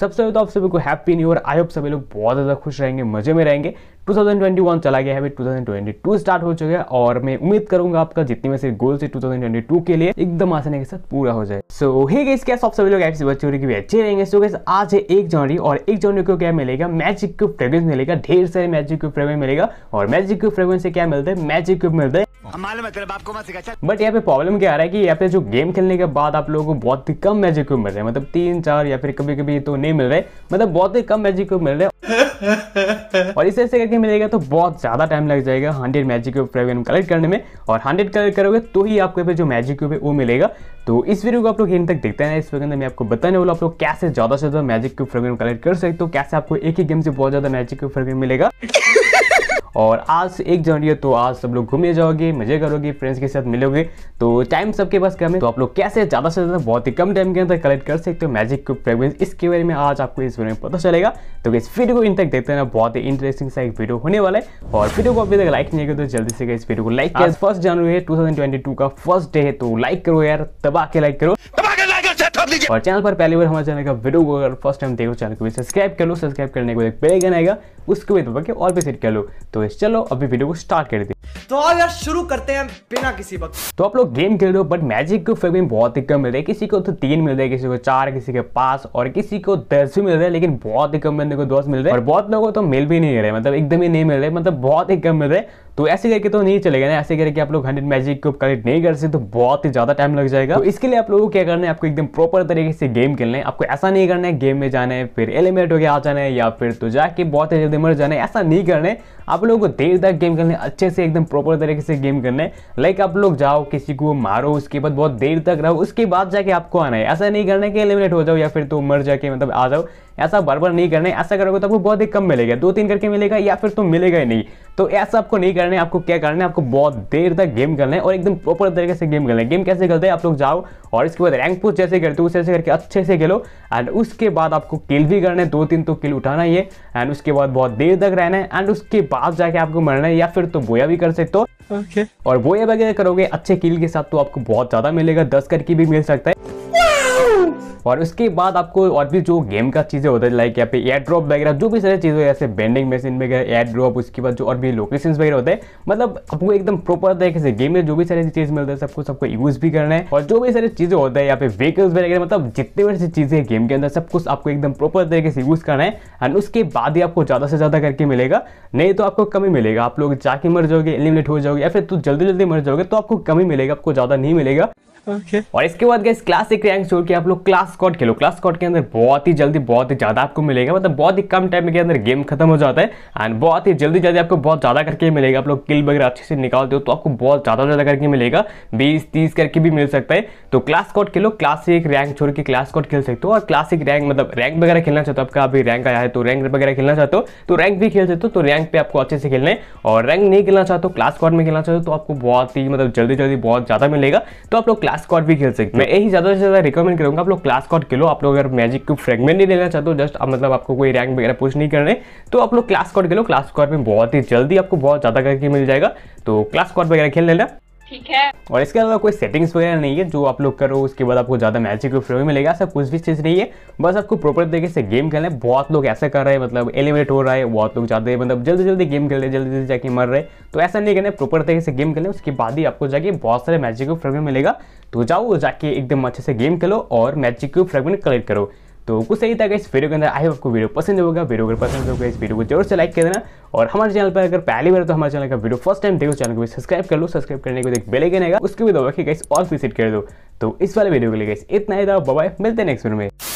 सबसे पहले तो आप सभी को happy new year I hope सभी लोग बहुत ज़्यादा खुश रहेंगे मजे में रहेंगे 2021 चला गया है अभी 2022 स्टार्ट हो चुका है और मैं उम्मीद करूंगा आपका जितने में से गोल्स है 2022 के लिए एकदम आसानी के साथ पूरा हो जाए सो हे गेस क्या आप सभी लोग ऐसे बच्चों की भी अच्छे रहेंगे सो गैस आज है एक जनवरी और एक जनवरी को क्या मिलेगा मैजिक क्यूब फ्रेगरेंस मिलेगा ढेर सारे मैजिक क्यूब फ्रेगरेंस मिलेगा और मैजिक क्यूब फ्रेगरेंस से क्या मिलता है मैजिक क्यूब मिलता है बट यहाँ पे प्रॉब्लम क्या आ रहा है कि यहाँ पे जो गेम खेलने के बाद आप लोगों को बहुत ही कम मैजिक क्यूब मिल रहे हैं मतलब तीन चार या फिर कभी कभी तो नहीं मिल रहे मतलब बहुत ही कम मैजिक क्यूब मिल रहे हैं और इस ऐसे करके मिलेगा तो बहुत ज़्यादा टाइम लग जाएगा hundred magic cube fragment collect करने में और हंड्रेड कलेक्ट करोगे तो ही आपको पे जो मैजिक क्यूब है वो मिलेगा तो इस वीडियो को आप लोग एंड तक देखते हैं इस वीडियो के अंदर मैं आपको बताने वाला आप लोग कैसे ज़्यादा से ज़्यादा मैजिक क्यूब फ्रेगमेंट कलेक्ट कर सकते हो कैसे आपको एक ही गेम से बहुत ज़्यादा मैजिक क्यूब फ्रेगमेंट मिलेगा और आज से एक जनवरी है तो आज सब लोग घूमने जाओगे मजे करोगे फ्रेंड्स के साथ मिलोगे तो टाइम सबके पास कम है तो आप लोग कैसे ज़्यादा से ज़्यादा बहुत ही कम टाइम के अंदर कलेक्ट कर सकते हो मैजिक क्यूब फ्रेगमेंस इसके बारे में आज आपको इस वीडियो में पता चलेगा तो इस वीडियो को इन तक देखते रहना बहुत ही इंटरेस्टिंग सा एक वीडियो होने वाला है और वीडियो को अभी तक लाइक नहीं करो तो जल्दी से इस वीडियो को लाइक किया फर्स्ट जनवरी है टू का फर्स्ट डे है तो लाइक करो यार तब आके लाइक करो लीजिए और चैनल पर पहली बार हमारे चैनल का वीडियो को अगर फर्स्ट टाइम देखो चैनल को भी सब्सक्राइब कर लो सब्सक्राइब करने को एक आएगा उसको भी दबा के और भी सेट कर लो तो चलो अभी वीडियो को स्टार्ट कर देते तो यार शुरू करते हैं बिना किसी वक्त तो आप लोग गेम खेल रहे हो बट मैजिक को भी बहुत ही कम मिल रहा है किसी को तो तीन मिल रहा है किसी को चार किसी के पास और किसी को दस भी मिल रहा है लेकिन बहुत ही कम बंदे को दस मिल रहा है और बहुत लोगों को तो मिल भी नहीं रहे मतलब एकदम ही नहीं मिल रहे मतलब बहुत ही कम मिल रहे तो ऐसे करके तो नहीं चलेगा ना ऐसे करके आप लोग हंड्रेड मैजिक क्यूब कलेक्ट नहीं कर सकते तो बहुत ही ज़्यादा टाइम लग जाएगा तो इसके लिए आप लोगों को क्या करना है आपको एकदम प्रॉपर तरीके से गेम खेलना है आपको ऐसा नहीं करना है गेम में जाना है फिर एलिमिनेट होकर आ जाना है या फिर तो जाके बहुत ही जल्दी मर जाना है ऐसा नहीं करना है आप लोगों को देर तक गेम खेलना है अच्छे से एकदम प्रॉपर तरीके से गेम करना है लाइक आप लोग जाओ किसी को मारो उसके बाद बहुत देर तक रहो उसके बाद जाके आपको आना है ऐसा नहीं करना है कि एलिमिनेट हो जाओ या फिर तो मर जाके मतलब आ जाओ ऐसा बार बार नहीं करना है ऐसा करोगे तो आपको बहुत ही कम मिलेगा दो तीन करके मिलेगा या फिर तो मिलेगा ही नहीं तो ऐसा आपको नहीं करना है आपको क्या करना है आपको बहुत देर तक गेम करना है और एकदम प्रॉपर तरीके से गेम करना है गेम कैसे खेलते हैं आप लोग जाओ और इसके बाद रैंक पोस्ट जैसे करते हो जैसे करके अच्छे से खेलो एंड उसके बाद आपको किल भी करना है दो तीन तो किल उठाना ही है एंड उसके बाद बहुत देर तक रहना है एंड उसके बाद जाके आपको मरना है या फिर तो बोया भी कर सकते हो okay. और बोया वगैरह करोगे अच्छे किल के साथ तो आपको बहुत ज़्यादा मिलेगा दस करके भी मिल सकता है और उसके बाद आपको और भी जो गेम का चीज़ें होता है लाइक यहाँ पे एयर ड्रॉप वगैरह जो भी सारी चीज़ें जैसे बेंडिंग मशीन वगैरह एयर ड्रॉप उसके बाद जो और भी लोकेशन वगैरह होते हैं मतलब आपको एकदम प्रॉपर तरीके से गेम में जो भी सारी चीज़ मिलता है सबको सबको यूज भी करना है और जो भी सारी चीज़ें होता है यहाँ पे व्हीकल्स वगैरह मतलब जितने भी चीज़ें गेम के अंदर सब कुछ आपको एकदम प्रॉपर तरीके से यूज़ करना है एंड उसके बाद ही आपको ज़्यादा से ज़्यादा करके मिलेगा नहीं तो आपको कमी मिलेगा आप लोग जाके मर जाओगे एलिमिनेट हो जाओगे या फिर तो जल्दी जल्दी मर जाओगे तो आपको कमी मिलेगा आपको ज़्यादा नहीं मिलेगा okay. और इसके बाद गैस क्लासिक रैंक छोड़ के आप लोग क्लास स्कॉट खेलो क्लास स्कॉट के अंदर बहुत ही जल्दी बहुत ही ज़्यादा आपको मिलेगा मतलब बहुत ही कम टाइम के अंदर गेम खत्म हो जाता है एंड बहुत ही जल्दी जल्दी आपको बहुत ज़्यादा करके मिलेगा आप लोग किल वगैरह अच्छे से निकालते हो तो आपको बहुत ज़्यादा ज़्यादा करके मिलेगा बीस तीस करके भी मिल सकता है तो क्लास स्कॉट खेलो क्लास एक रैंक छोड़ के क्लास स्कॉट खेल सकते हो और क्लासिक रैंक मतलब रैंक वगैरह खेलना चाहते हो आपका अभी रैंक आया है तो रैंक वगैरह खेलना चाहते हो तो रैंक भी खेल सकते हो तो रैंक पे आपको अच्छे से खेलना है और रैंक नहीं खेलना चाहते हो क्लास स्कॉट में खेलना चाहते हो तो आपको बहुत ही मतलब जल्दी जल्दी बहुत ज़्यादा मिलेगा तो आप लोग क्लास स्कॉट भी खेल सकते हैं मैं यही ज़्यादा से ज़्यादा रिकमेंड करूँगा आप लोग क्लास के लो आप लोग अगर मैजिक क्यूब फ्रेगमेंट नहीं लेना चाहते हो जस्ट आप मतलब आपको कोई रैंक वगैरह पुश नहीं करने तो आप लोग क्लास कार्ड किलो क्लास कॉड में बहुत ही जल्दी आपको बहुत ज़्यादा करके मिल जाएगा तो क्लास कॉड वगैरह खेल लेना ठीक है और इसके अलावा कोई सेटिंग्स वगैरह नहीं है जो आप लोग करो उसके बाद आपको ज़्यादा मैजिक फ्री मिलेगा ऐसा कुछ भी चीज़ नहीं है बस आपको प्रॉपर तरीके से गेम खेलना है बहुत लोग ऐसा कर रहे हैं मतलब एलिमिनेट हो रहा है बहुत लोग जाते हैं मतलब जल्दी जल्दी गेम खेल रहे जल्दी जल्दी जाके मर रहे तो ऐसा नहीं करना प्रॉपर तरीके से गेम खेलने उसके बाद ही आपको जाके बहुत सारे मैजिक फ्रेगमेंट मिलेगा तो जाओ जाके एकदम अच्छे से गेम खेलो और मैजिक फ्रेगमेंट कलेक्ट करो तो कुछ सही था इस वीडियो के अंदर आई आपको वीडियो पसंद होगा वीडियो अगर पसंद होगा इस वीडियो को जरूर से लाइक कर देना और हमारे चैनल पर अगर पहली बार तो हमारे चैनल का वीडियो फर्स्ट टाइम देखो चैनल को सब्सक्राइब कर लो सब्सक्राइब करने को एक बेल आइकन आएगा उसके भी दबा के गाइस और विजिट कर दो तो इस वाले वीडियो के लिए गाइस इतना ही था बाय मिलते हैं नेक्स्ट वीडियो में